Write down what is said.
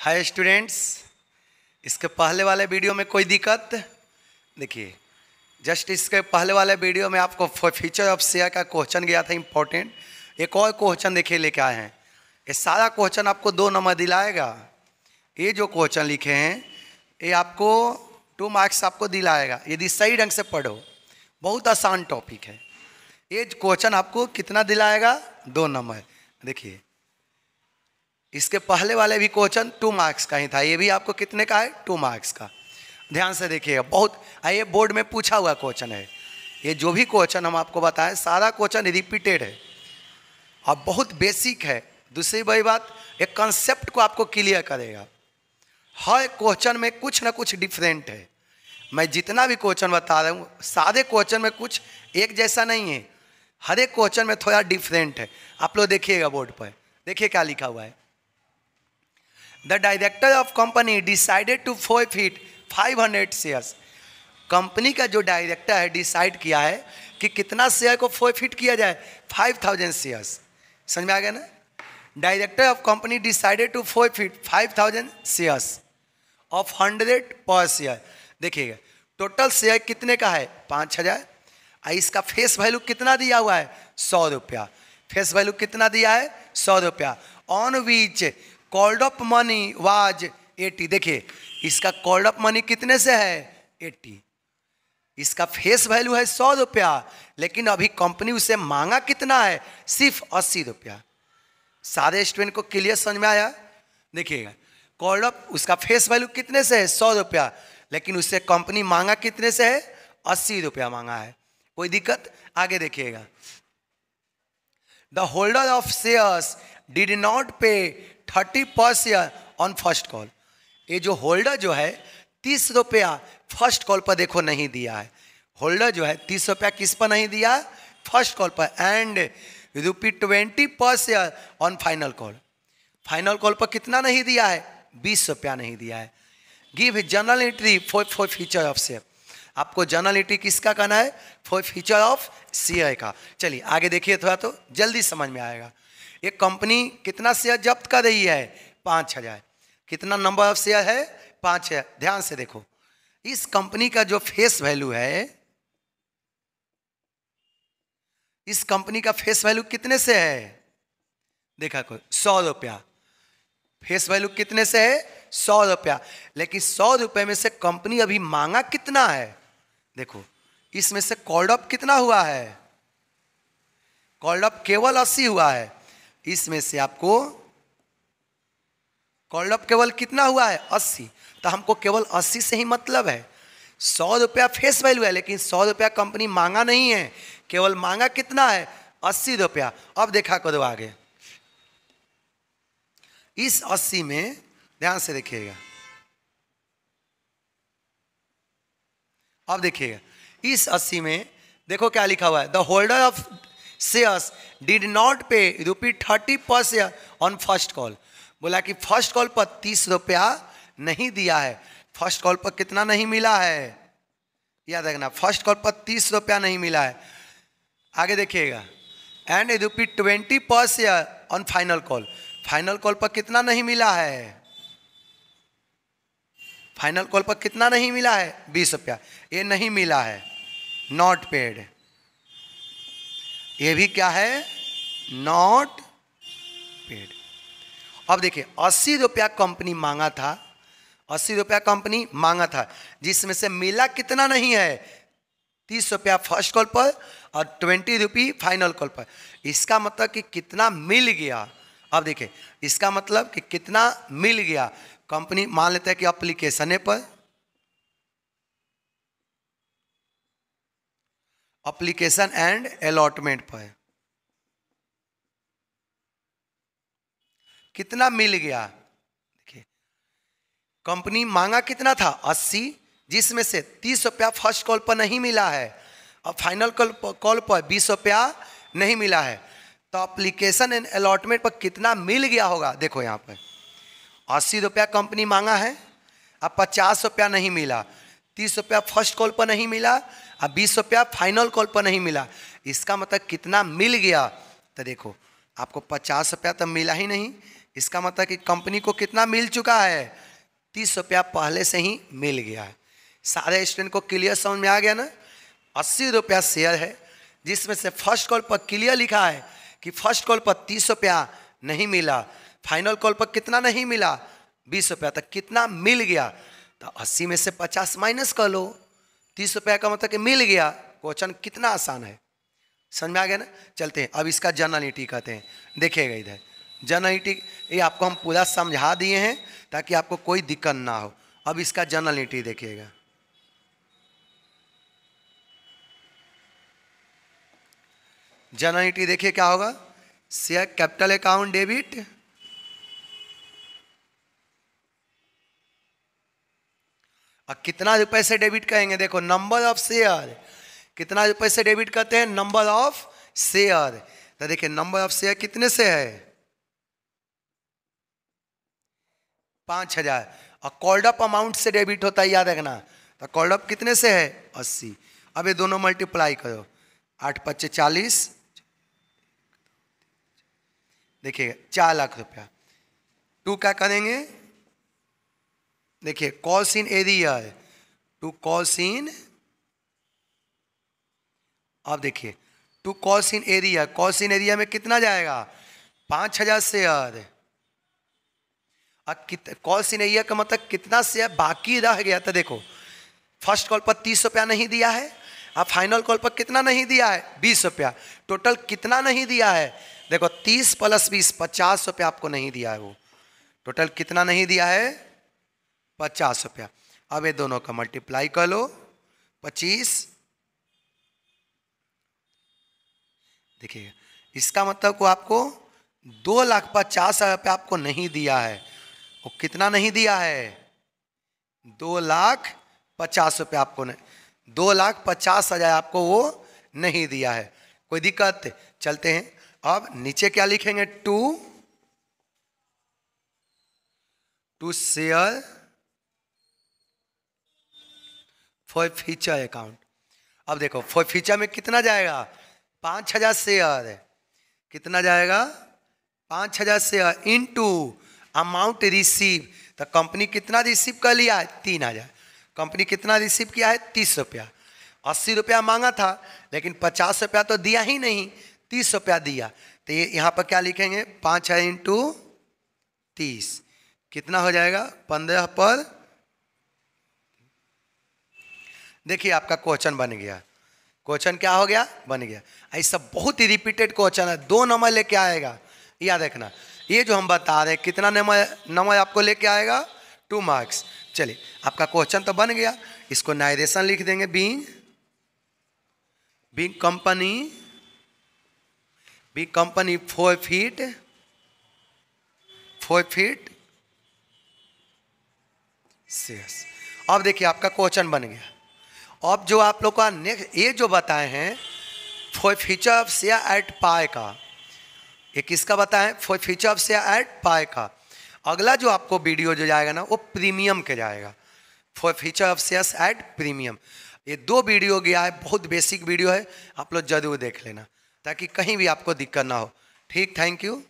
hi students इसके पहले वाले वीडियो में कोई दिक्कत देखिए जस्ट इसके पहले वाले वीडियो में आपको फीचर ऑफ शेयर का क्वेश्चन गया था इम्पोर्टेंट एक और क्वेश्चन देखिए लेके आए हैं ये सारा क्वेश्चन आपको दो नंबर दिलाएगा ये जो क्वेश्चन लिखे हैं ये आपको टू मार्क्स आपको दिलाएगा यदि सही ढंग से पढ़ो बहुत आसान टॉपिक है ये क्वेश्चन आपको कितना दिलाएगा दो नंबर देखिए इसके पहले वाले भी क्वेश्चन टू मार्क्स का ही था ये भी आपको कितने का है टू मार्क्स का ध्यान से देखिएगा बहुत ये बोर्ड में पूछा हुआ क्वेश्चन है ये जो भी क्वेश्चन हम आपको बताएं सारा क्वेश्चन रिपीटेड है और बहुत बेसिक है दूसरी बड़ी बात एक कंसेप्ट को आपको क्लियर करेगा हर क्वेश्चन में कुछ ना कुछ डिफरेंट है मैं जितना भी क्वेश्चन बता रहा हूँ सारे क्वेश्चन में कुछ एक जैसा नहीं है हर एक क्वेश्चन में थोड़ा डिफरेंट है आप लोग देखिएगा बोर्ड पर देखिए क्या लिखा हुआ है director of company decided to forfeit five hundred shares company का जो डायरेक्टर है डिसाइड किया है कि कितना शेयर को फोर फिट किया जाए फाइव थाउजेंड शेयर्स समझ में आ गया ना director of company decided to five thousand shares of hundred पर शेयर देखिएगा टोटल शेयर कितने का है पाँच हज़ार और इसका फेस वैल्यू कितना दिया हुआ है सौ रुपया फेस वैल्यू कितना दिया है सौ रुपया on which called of money was 80 देखिए इसका कॉल्ड ऑफ मनी कितने से है 80 इसका फेस वैल्यू है सौ रुपया लेकिन अभी कंपनी उसे मांगा कितना है सिर्फ अस्सी रुपया सारे स्टूडेंट को क्लियर समझ में आया देखिएगा कॉल्ड ऑफ उसका फेस वैल्यू कितने से है सौ रुपया लेकिन उससे कंपनी मांगा कितने से है अस्सी रुपया मांगा है कोई दिक्कत आगे देखिएगा the holder of shares did not pay thirty percent on first call ये जो होल्डर जो है तीस रुपया फर्स्ट कॉल पर देखो नहीं दिया है होल्डर जो है तीस रुपया किस पर नहीं दिया फर्स्ट कॉल पर and rupee twenty per share on final call final call पर कितना नहीं दिया है बीस रुपया नहीं दिया है give journal entry for forfeiture of share आपको जनरल एंट्री किसका करना है फॉर फ्यूचर ऑफ सीए का चलिए आगे देखिए थोड़ा तो जल्दी समझ में आएगा ये कंपनी कितना शेयर जब्त कर रही है पाँच हजार कितना नंबर ऑफ शेयर है पाँच हजार ध्यान से देखो इस कंपनी का जो फेस वैल्यू है इस कंपनी का फेस वैल्यू कितने से है देखा कोई सौ रुपया फेस वैल्यू कितने से है सौ रुपया लेकिन सौ रुपये में से कंपनी अभी मांगा कितना है देखो इसमें से कॉल्डअप कितना हुआ है कॉल्डअप केवल अस्सी हुआ है इसमें से आपको कॉल्ड अप केवल कितना हुआ है अस्सी तो हमको केवल अस्सी से ही मतलब है सौ रुपया फेस वैल्यू है लेकिन सौ रुपया कंपनी मांगा नहीं है केवल मांगा कितना है अस्सी रुपया अब देखा करो आगे इस अस्सी में ध्यान से देखिएगा अब देखिएगा इस अस्सी में देखो क्या लिखा हुआ है the holder of shares did not pay rupee thirty per share on first call बोला कि फर्स्ट कॉल पर तीस रुपया नहीं दिया है फर्स्ट कॉल पर कितना नहीं मिला है याद रखना फर्स्ट कॉल पर तीस रुपया नहीं मिला है आगे देखिएगा and rupee twenty per share on final call final call पर कितना नहीं मिला है फाइनल कॉल पर कितना नहीं मिला है बीस रुपया ये नहीं मिला है नॉट पेड ये भी क्या है नॉट पेड अब देखिए अस्सी रुपया कंपनी मांगा था अस्सी रुपया कंपनी मांगा था जिसमें से मिला कितना नहीं है तीस रुपया फर्स्ट कॉल पर और ट्वेंटी रुपी फाइनल कॉल पर इसका मतलब कि कितना मिल गया अब देखिए इसका मतलब कि कितना मिल गया कंपनी मान लेते हैं कि अप्लीकेशन पर अप्लीकेशन एंड अलॉटमेंट पर कितना मिल गया देखिए कंपनी मांगा कितना था अस्सी जिसमें से तीस रुपया फर्स्ट कॉल पर नहीं मिला है और फाइनल कॉल कॉल पर बीस रुपया नहीं मिला है तो अप्लीकेशन एंड अलॉटमेंट पर कितना मिल गया होगा देखो यहाँ पर अस्सी रुपया कंपनी मांगा है अब पचास रुपया नहीं मिला तीस रुपया फर्स्ट कॉल पर नहीं मिला अब बीस रुपया फाइनल कॉल पर नहीं मिला इसका मतलब कितना मिल गया तो देखो आपको पचास रुपया तो मिला ही नहीं इसका मतलब कि कंपनी को कितना मिल चुका है तीस रुपया पहले से ही मिल गया है सारे स्टूडेंट को क्लियर समझ में आ गया ना अस्सी रुपया शेयर है जिसमें से फर्स्ट कॉल पर क्लियर लिखा है कि फर्स्ट कॉल पर तीस रुपया नहीं मिला फाइनल कॉल पर कितना नहीं मिला बीस रुपया तक तो कितना मिल गया तो अस्सी में से पचास माइनस कर लो तीस रुपया का मतलब कि मिल गया क्वेश्चन कितना आसान है समझ में आ गया ना चलते हैं अब इसका जर्नलिटी कहते हैं देखिएगा इधर जर्नलिटी ये आपको हम पूरा समझा दिए हैं ताकि आपको कोई दिक्कत ना हो अब इसका जर्नलिटी देखिएगा जर्नलिटी देखिए क्या होगा शेयर कैपिटल अकाउंट डेबिट और कितना रुपए से डेबिट कहेंगे देखो नंबर ऑफ शेयर कितना रुपए से डेबिट करते हैं नंबर ऑफ शेयर तो देखिए नंबर ऑफ शेयर कितने से है पाँच हजार और कॉल्डअप अमाउंट से डेबिट होता है याद रखना तो कॉल्डअप कितने से है अस्सी अब ये दोनों मल्टीप्लाई करो आठ पच्चे चालीस देखिए चार लाख रुपया टू क्या करेंगे देखिए कॉस इन ए दिया है टू कॉस इन आप देखिए to calls in arrear calls in arrear में कितना जाएगा पांच हजार शेयर कॉस इन एरिया का मतलब कितना शेयर बाकी रह गया था देखो फर्स्ट कॉल पर तीस रुपया नहीं दिया है अब फाइनल कॉल पर कितना नहीं दिया है बीस रुपया टोटल कितना नहीं दिया है देखो तीस प्लस बीस पचास रुपया आपको नहीं दिया है वो टोटल कितना नहीं दिया है पचास रुपया अब ये दोनों का मल्टीप्लाई कर लो पच्चीस देखिएगा इसका मतलब को आपको दो लाख पचास हजार रुपया आपको नहीं दिया है वो कितना नहीं दिया है दो लाख पचास रुपया आपको नहीं दो लाख पचास हजार आपको वो नहीं दिया है कोई दिक्कत चलते हैं अब नीचे क्या लिखेंगे to to share forfeiture account अब देखो फॉर फ्यूचर में कितना जाएगा पाँच हजार शेयर कितना जाएगा पाँच हजार share into amount receive तो कंपनी कितना रिसीव कर लिया है तीन हजार कंपनी कितना रिसीव किया है तीस रुपया अस्सी रुपया मांगा था लेकिन पचास रुपया तो दिया ही नहीं तीस रुपया दिया तो ये यहाँ पर क्या लिखेंगे पाँच है इंटू तीस कितना हो जाएगा पंद्रह पर देखिए आपका क्वेश्चन बन गया क्वेश्चन क्या हो गया बन गया ऐसा बहुत ही रिपीटेड क्वेश्चन है दो नंबर लेके आएगा याद रखना ये जो हम बता रहे हैं कितना नंबर नंबर आपको लेके आएगा टू मार्क्स चलिए आपका क्वेश्चन तो बन गया इसको नाइरेशन लिख देंगे being B company B company forfeit forfeit अब देखिए आपका क्वेश्चन बन गया अब जो आप लोग का नेक्स्ट ये जो बताए हैं forfeiture of share at par का ये किसका बताएं forfeiture of share at par का अगला जो आपको वीडियो जो जाएगा ना वो प्रीमियम के जाएगा forfeiture of shares at premium ये दो वीडियो गया है बहुत बेसिक वीडियो है आप लोग जरूर देख लेना ताकि कहीं भी आपको दिक्कत ना हो ठीक थैंक यू